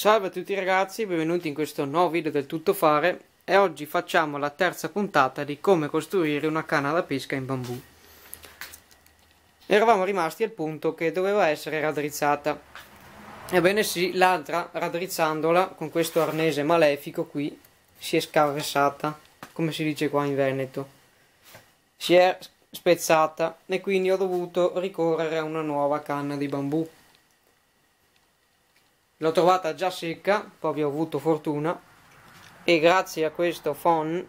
Salve a tutti ragazzi, benvenuti in questo nuovo video del tutto fare e oggi facciamo la terza puntata di come costruire una canna da pesca in bambù. Eravamo rimasti al punto che doveva essere raddrizzata. Ebbene sì, l'altra raddrizzandola con questo arnese malefico qui si è scarressata, come si dice qua in Veneto. Si è spezzata e quindi ho dovuto ricorrere a una nuova canna di bambù l'ho trovata già secca proprio ho avuto fortuna e grazie a questo phon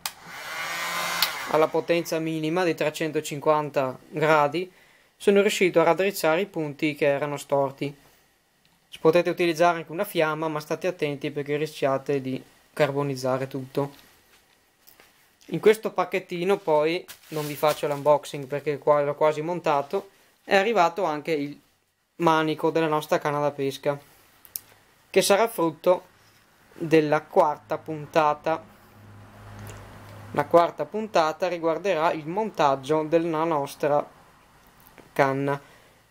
alla potenza minima di 350 gradi sono riuscito a raddrizzare i punti che erano storti potete utilizzare anche una fiamma ma state attenti perché rischiate di carbonizzare tutto in questo pacchettino poi non vi faccio l'unboxing perché qua l'ho quasi montato è arrivato anche il manico della nostra canna da pesca che sarà frutto della quarta puntata. La quarta puntata riguarderà il montaggio della nostra canna,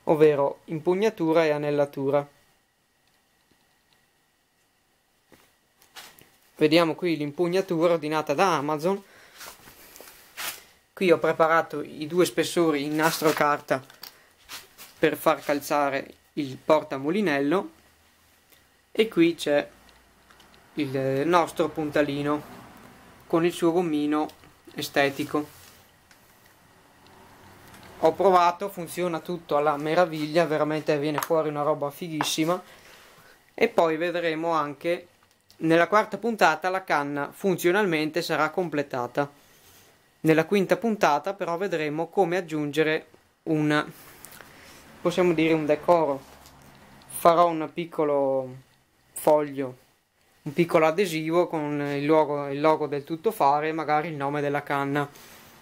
ovvero impugnatura e anellatura. Vediamo qui l'impugnatura ordinata da Amazon. Qui ho preparato i due spessori in nastro carta per far calzare il portamulinello e qui c'è il nostro puntalino con il suo gommino estetico ho provato funziona tutto alla meraviglia veramente viene fuori una roba fighissima e poi vedremo anche nella quarta puntata la canna funzionalmente sarà completata. Nella quinta puntata però vedremo come aggiungere un, possiamo dire, un decoro. Farò un piccolo foglio, un piccolo adesivo con il logo, il logo del tuttofare e magari il nome della canna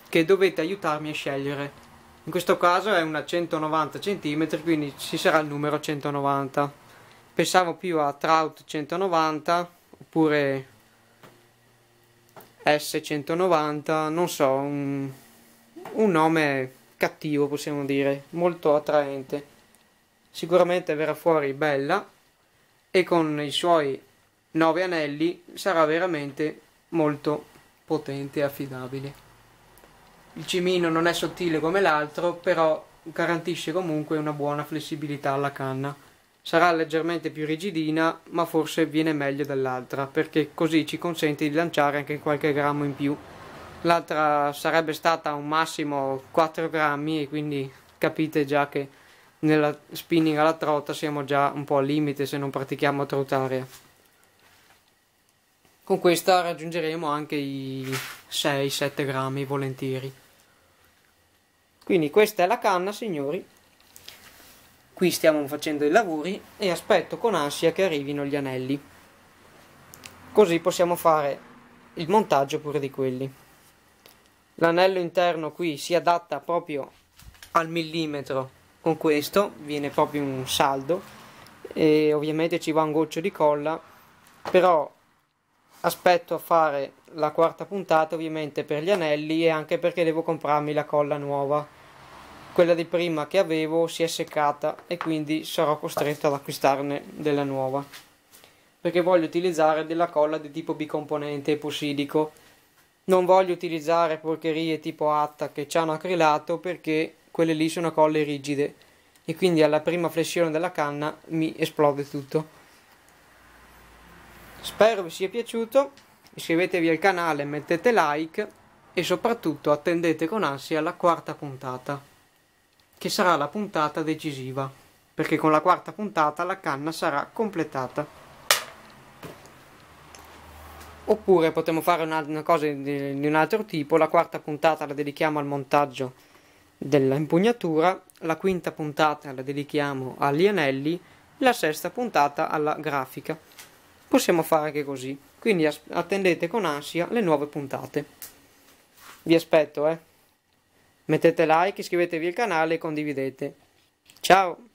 che dovete aiutarmi a scegliere. In questo caso è una 190 cm, quindi ci sarà il numero 190. Pensavo più a Trout 190 oppure S190, non so, un, un nome cattivo possiamo dire, molto attraente. Sicuramente verrà fuori bella e con i suoi nove anelli sarà veramente molto potente e affidabile. Il cimino non è sottile come l'altro, però garantisce comunque una buona flessibilità alla canna. Sarà leggermente più rigidina, ma forse viene meglio dell'altra, perché così ci consente di lanciare anche qualche grammo in più. L'altra sarebbe stata un massimo 4 grammi e quindi capite già che nella spinning alla trota siamo già un po' al limite se non pratichiamo trotaria. Con questa raggiungeremo anche i 6-7 grammi volentieri. Quindi questa è la canna, signori. Qui stiamo facendo i lavori e aspetto con ansia che arrivino gli anelli. Così possiamo fare il montaggio pure di quelli. L'anello interno qui si adatta proprio al millimetro con questo viene proprio un saldo e ovviamente ci va un goccio di colla però aspetto a fare la quarta puntata ovviamente per gli anelli e anche perché devo comprarmi la colla nuova quella di prima che avevo si è seccata e quindi sarò costretto ad acquistarne della nuova perché voglio utilizzare della colla di tipo bicomponente eposidico non voglio utilizzare porcherie tipo atta che hanno acrilato perché quelle lì sono colle rigide e quindi alla prima flessione della canna mi esplode tutto. Spero vi sia piaciuto, iscrivetevi al canale, mettete like e soprattutto attendete con ansia la quarta puntata, che sarà la puntata decisiva, perché con la quarta puntata la canna sarà completata. Oppure potremmo fare una, cosa di un altro tipo, la quarta puntata la dedichiamo al montaggio della impugnatura, la quinta puntata la dedichiamo agli anelli, la sesta puntata alla grafica. Possiamo fare anche così, quindi attendete con ansia le nuove puntate. Vi aspetto, eh! Mettete like, iscrivetevi al canale e condividete. Ciao!